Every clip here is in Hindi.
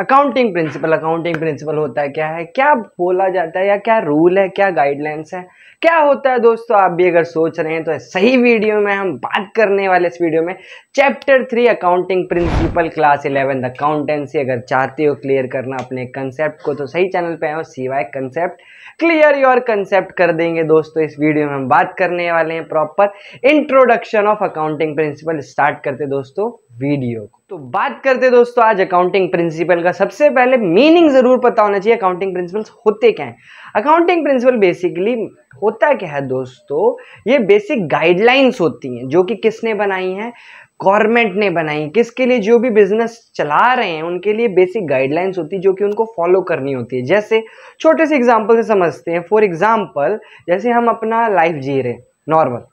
अकाउंटिंग प्रिंसिपल अकाउंटिंग प्रिंसिपल होता है क्या है क्या बोला जाता है या क्या रूल है क्या गाइडलाइंस है क्या होता है दोस्तों आप भी अगर सोच रहे हैं तो सही वीडियो में हम बात करने वाले इस वीडियो में chapter three accounting principle class eleven accountancy अगर चाहते हो क्लियर करना अपने कंसेप्ट को तो सही चैनल पे आए हो CY concept clear your concept कर देंगे दोस्तों इस वीडियो में हम बात करने वाले हैं proper introduction of accounting principle start करते दोस्तों वीडियो को तो बात करते दोस्तों आज अकाउंटिंग प्रिंसिपल का सबसे पहले मीनिंग जरूर पता होना चाहिए अकाउंटिंग प्रिंसिपल्स होते क्या हैं अकाउंटिंग प्रिंसिपल बेसिकली होता क्या है दोस्तों ये बेसिक गाइडलाइंस होती हैं जो कि किसने बनाई हैं गवर्नमेंट ने बनाई किसके लिए जो भी बिजनेस चला रहे हैं उनके लिए बेसिक गाइडलाइंस होती है जो कि उनको फॉलो करनी होती है जैसे छोटे से एग्जाम्पल से समझते हैं फॉर एग्जाम्पल जैसे हम अपना लाइफ जी रहे हैं नॉर्मल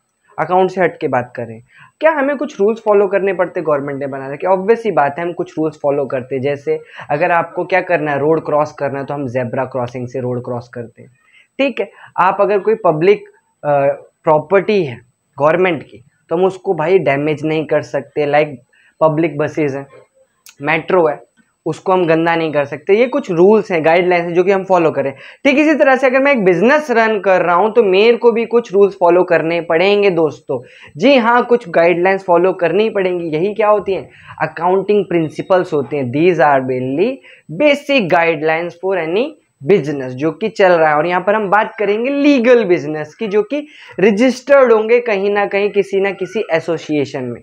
अकाउंट से हट के बात करें क्या हमें कुछ रूल्स फॉलो करने पड़ते गवर्नमेंट ने बनाने के ऑब्वियस ही बात है हम कुछ रूल्स फॉलो करते जैसे अगर आपको क्या करना है रोड क्रॉस करना है तो हम जेब्रा क्रॉसिंग से रोड क्रॉस करते हैं ठीक है आप अगर कोई पब्लिक प्रॉपर्टी है गवर्नमेंट की तो हम उसको भाई डैमेज नहीं कर सकते लाइक पब्लिक बसेज हैं मेट्रो है उसको हम गंदा नहीं कर सकते ये कुछ रूल्स हैं गाइडलाइंस हैं जो कि हम फॉलो करें ठीक इसी तरह से अगर मैं एक बिजनेस रन कर रहा हूँ तो मेरे को भी कुछ रूल्स फॉलो करने पड़ेंगे दोस्तों जी हाँ कुछ गाइडलाइंस फॉलो करनी पड़ेंगी यही क्या होती हैं अकाउंटिंग प्रिंसिपल्स होते हैं these are mainly basic guidelines for any business जो कि चल रहा है और यहाँ पर हम बात करेंगे लीगल बिजनेस की जो कि रजिस्टर्ड होंगे कहीं ना कहीं किसी ना किसी एसोसिएशन में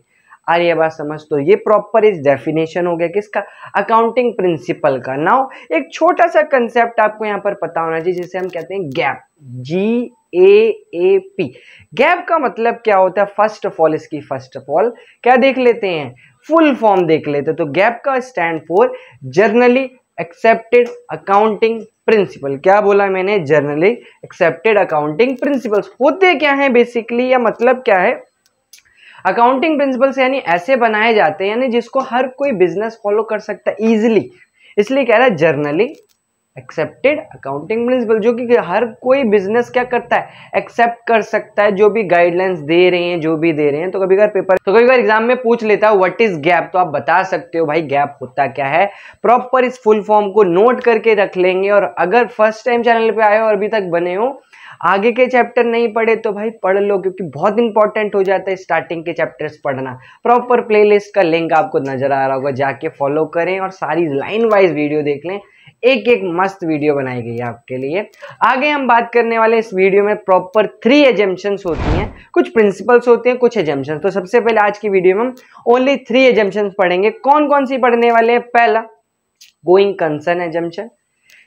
आर ये बात समझ तो ये प्रॉपर इज डेफिनेशन हो गया किसका अकाउंटिंग प्रिंसिपल का नाउ एक छोटा सा कंसेप्ट आपको यहाँ पर पता होना चाहिए जिसे हम कहते हैं GAAP G A A P GAAP का मतलब क्या होता है फर्स्ट ऑफ ऑल इसकी फर्स्ट ऑफ ऑल क्या देख लेते हैं फुल फॉर्म देख लेते हैं तो गैप का stand for generally accepted accounting principle क्या बोला मैंने जर्नली एक्सेप्टेड अकाउंटिंग प्रिंसिपल्स होते क्या हैं बेसिकली या मतलब क्या है अकाउंटिंग प्रिंसिपल्स यानी ऐसे बनाए जाते हैं यानी जिसको हर कोई बिजनेस फॉलो कर सकता है ईजिली इसलिए कह रहा है जर्नली एक्सेप्टेड अकाउंटिंग प्रिंसिपल जो कि हर कोई बिजनेस क्या करता है एक्सेप्ट कर सकता है जो भी गाइडलाइंस दे रहे हैं जो भी दे रहे हैं तो कभी कभी पेपर तो कभी कभी एग्जाम में पूछ लेता है व्हाट इज गैप तो आप बता सकते हो भाई गैप होता क्या है प्रॉपर इस फुल फॉर्म को नोट करके रख लेंगे और अगर फर्स्ट टाइम चैनल पर आए हो और अभी तक बने हो आगे के चैप्टर नहीं पढ़े तो भाई पढ़ लो क्योंकि बहुत इंपॉर्टेंट हो जाता है स्टार्टिंग के चैप्टर्स पढ़ना प्रॉपर प्लेलिस्ट का लिंक आपको नजर आ रहा होगा जाके फॉलो करें और सारी लाइन वाइज वीडियो देख लें एक एक मस्त वीडियो बनाई गई है आपके लिए आगे हम बात करने वाले इस वीडियो में प्रॉपर थ्री एजम्पन्स होती हैं कुछ प्रिंसिपल्स होते हैं कुछ एजेंशन तो सबसे पहले आज की वीडियो में हम ओनली थ्री एजेंशन पढ़ेंगे कौन कौन सी पढ़ने वाले हैं पहला going concern assumption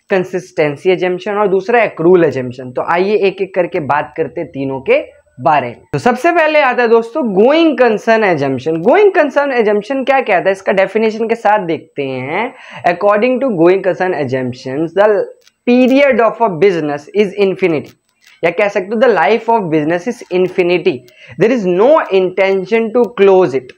consistency assumption और दूसरा एक्रूल एजेंशन तो आइए एक एक करके बात करते तीनों के बारे में तो सबसे पहले आता है दोस्तों going concern assumption going concern assumption क्या कहता है इसका डेफिनेशन के साथ देखते हैं according to going concern assumption the period of a business is infinity या कह सकते हो the life of business is infinity there is no intention to close it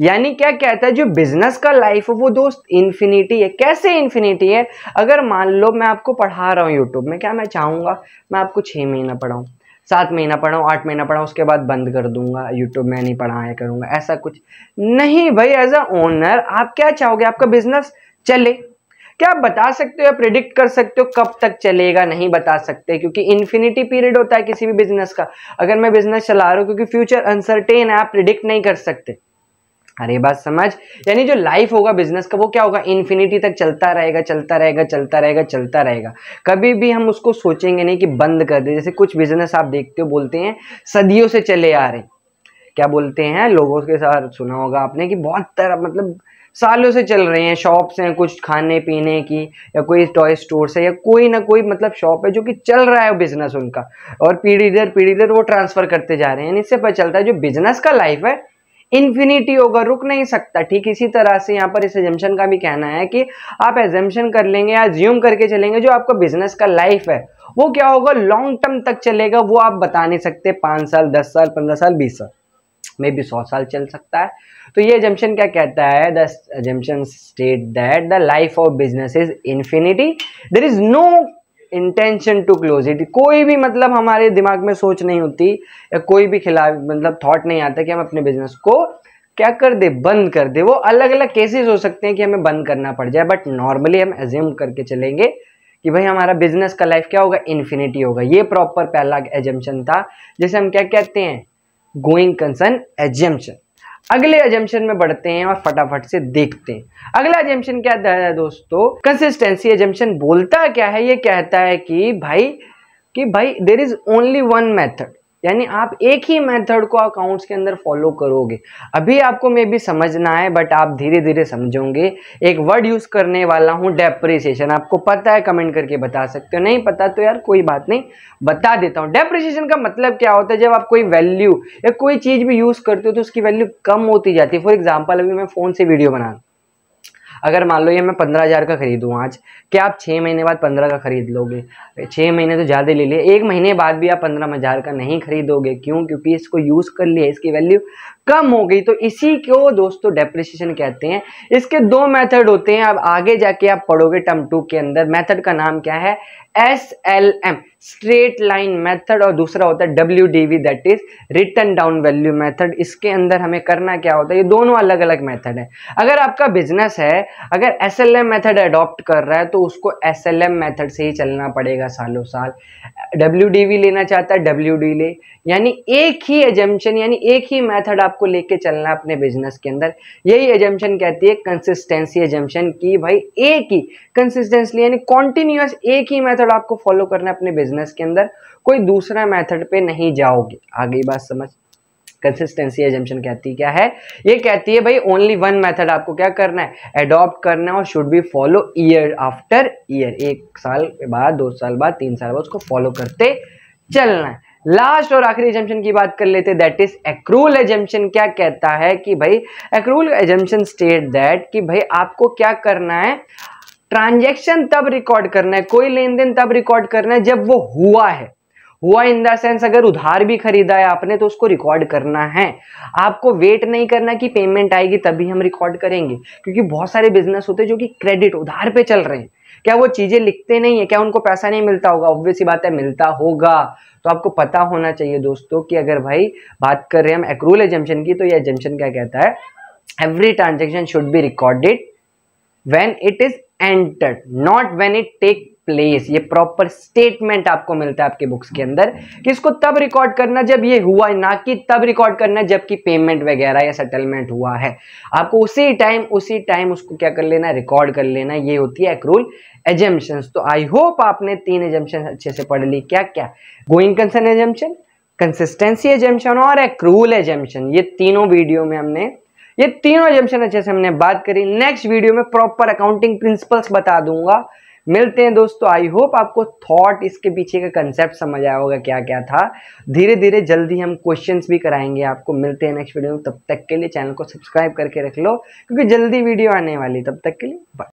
यानी क्या कहता है जो बिजनेस का लाइफ है वो दोस्त इन्फिनिटी है कैसे इन्फिनिटी है अगर मान लो मैं आपको पढ़ा रहा हूँ यूट्यूब में क्या मैं चाहूंगा मैं आपको छह महीना पढ़ाऊँ सात महीना पढ़ाऊँ आठ महीना पढ़ाऊँ उसके बाद बंद कर दूंगा यूट्यूब में नहीं पढ़ाया करूँगा ऐसा कुछ नहीं भाई एज अ ओनर आप क्या चाहोगे आपका बिजनेस चले क्या आप बता सकते हो या प्रिडिक्ट कर सकते हो कब तक चलेगा नहीं बता सकते क्योंकि इन्फिनिटी पीरियड होता है किसी भी बिजनेस का अगर मैं बिजनेस चला रहा हूँ क्योंकि फ्यूचर अनसर्टेन है आप प्रिडिक्ट नहीं कर सकते अरे बात समझ यानी जो लाइफ होगा बिजनेस का वो क्या होगा इन्फिनिटी तक चलता रहेगा चलता रहेगा चलता रहेगा चलता रहेगा कभी भी हम उसको सोचेंगे नहीं कि बंद कर दे जैसे कुछ बिजनेस आप देखते हो बोलते हैं सदियों से चले आ रहे क्या बोलते हैं लोगों के साथ सुना होगा आपने कि बहुत तरह मतलब सालों से चल रहे हैं शॉप्स हैं कुछ खाने पीने की या कोई टॉय स्टोर है या कोई ना कोई मतलब शॉप है जो कि चल रहा है बिजनेस उनका और पीढ़ी दर पीढ़ी दर वो ट्रांसफ़र करते जा रहे हैं इससे पता चलता है जो बिजनेस का लाइफ है इन्फिनिटी होगा रुक नहीं सकता ठीक इसी तरह से यहाँ पर इस एजम्पन का भी कहना है कि आप एजम्पन कर लेंगे या ज्यूम करके चलेंगे जो आपका बिजनेस का लाइफ है वो क्या होगा लॉन्ग टर्म तक चलेगा वो आप बता नहीं सकते पाँच साल दस साल पंद्रह साल बीस साल मे बी सौ साल चल सकता है तो ये एजम्पन क्या कहता है this assumption state that the life of business is infinity there is no intention to close it कोई भी मतलब हमारे दिमाग में सोच नहीं होती या कोई भी खिलाफ मतलब थॉट नहीं आता कि हम अपने बिजनेस को क्या कर दे बंद कर दे वो अलग अलग केसेस हो सकते हैं कि हमें बंद करना पड़ जाए बट नॉर्मली हम एज्यूम करके चलेंगे कि भाई हमारा बिजनेस का लाइफ क्या होगा इन्फिनिटी होगा ये प्रॉपर पहला एजम्पन था जिसे हम क्या कहते हैं गोइंग कंसर्न एजम्पन अगले एजम्पन में बढ़ते हैं और फटाफट से देखते हैं अगला एजेंशन क्या है दोस्तों कंसिस्टेंसी एजम्पन बोलता क्या है ये कहता है कि भाई कि भाई there is only one method यानी आप एक ही मेथड को अकाउंट्स के अंदर फॉलो करोगे अभी आपको मे भी समझना है बट आप धीरे धीरे समझोगे एक वर्ड यूज़ करने वाला हूँ डेप्रिसिएशन आपको पता है कमेंट करके बता सकते हो नहीं पता तो यार कोई बात नहीं बता देता हूँ डेप्रिसिएशन का मतलब क्या होता है जब आप कोई वैल्यू या कोई चीज़ भी यूज़ करते हो तो उसकी वैल्यू कम होती जाती है फॉर एग्जाम्पल अभी मैं फ़ोन से वीडियो बना अगर मान लो ये मैं पंद्रह हज़ार का खरीदूँ आज क्या आप छः महीने बाद पंद्रह का खरीद लोगे छः महीने तो ज़्यादा ले लिए एक महीने बाद भी आप पंद्रह हज़ार का नहीं खरीदोगे क्यों क्योंकि इसको यूज़ कर लिया इसकी वैल्यू कम हो गई तो इसी को दोस्तों डेप्रिसिएशन कहते हैं इसके दो मेथड होते हैं अब आगे जाके आप पढ़ोगे टर्म टू के अंदर मेथड का नाम क्या है S L M straight line method और दूसरा होता है W D V that is written down value method इसके अंदर हमें करना क्या होता है ये दोनों अलग अलग मेथड है अगर आपका बिजनेस है अगर S L M method adopt कर रहा है तो उसको एस एल एम मेथड से ही चलना पड़ेगा सालों साल डब्ल्यू डी वी लेना चाहता है डब्ल्यू डी ले यानी एक ही एजम्पन यानी एक ही मेथड आप आपको लेके चलना अपने बिजनेस के अंदर यही एजम्पन कहती है कंसिस्टेंसी एजम्पन की भाई एक ही कंसिस्टेंसली यानी कॉन्टिन्यूस एक ही मेथड आपको फॉलो करना अपने बिजनेस के अंदर कोई दूसरा मेथड पे नहीं जाओगे आगे बात समझ कंसिस्टेंसी एजम्पन कहती क्या है ये कहती है भाई ओनली वन मेथड आपको क्या करना है एडॉप्ट करना है और should be follow year after year एक साल बाद दो साल बाद तीन साल बाद उसको फॉलो करते चलना है लास्ट और आखिरी एजम्पन की बात कर लेते दैट इज एक्रूल एजम्पन क्या कहता है कि भाई एक्रूल एजम्पन स्टेट दैट कि भाई आपको क्या करना है ट्रांजेक्शन तब रिकॉर्ड करना है कोई लेन देन तब रिकॉर्ड करना है जब वो हुआ है हुआ इन द सेंस अगर उधार भी खरीदा है आपने तो उसको रिकॉर्ड करना है आपको वेट नहीं करना कि पेमेंट आएगी तभी हम रिकॉर्ड करेंगे क्योंकि बहुत सारे बिजनेस होते हैं जो कि क्रेडिट उधार पे चल रहे हैं क्या वो चीज़ें लिखते नहीं है क्या उनको पैसा नहीं मिलता होगा ऑब्वियस ही बात है मिलता होगा तो आपको पता होना चाहिए दोस्तों कि अगर भाई बात कर रहे हैं हम एक्रूल एजम्पन की तो ये एजम्पन क्या कहता है every transaction should be recorded when it is entered not when it take place ये प्रॉपर स्टेटमेंट आपको मिलता है आपके बुक्स के अंदर कि इसको तब रिकॉर्ड करना जब ये हुआ ना कि तब रिकॉर्ड करना जबकि पेमेंट वगैरह या सेटलमेंट हुआ है आपको उसी टाइम उसी टाइम उसको क्या कर लेना रिकॉर्ड कर लेना ये होती है एक्रूल एजेंशन तो आई होप आपने तीन एजेंशन अच्छे से पढ़ ली क्या क्या going concern assumption consistency assumption और एक्रूल एजेंशन ये तीनों वीडियो में हमने ये तीनों एजेंशन अच्छे से हमने बात करी नेक्स्ट वीडियो में प्रॉपर अकाउंटिंग प्रिंसिपल्स बता दूंगा मिलते हैं दोस्तों आई होप आपको थॉट इसके पीछे का कंसेप्ट समझ आया होगा क्या क्या था धीरे धीरे जल्दी हम क्वेश्चंस भी कराएंगे आपको मिलते हैं नेक्स्ट वीडियो में तब तक के लिए चैनल को सब्सक्राइब करके रख लो क्योंकि जल्दी वीडियो आने वाली तब तक के लिए बाय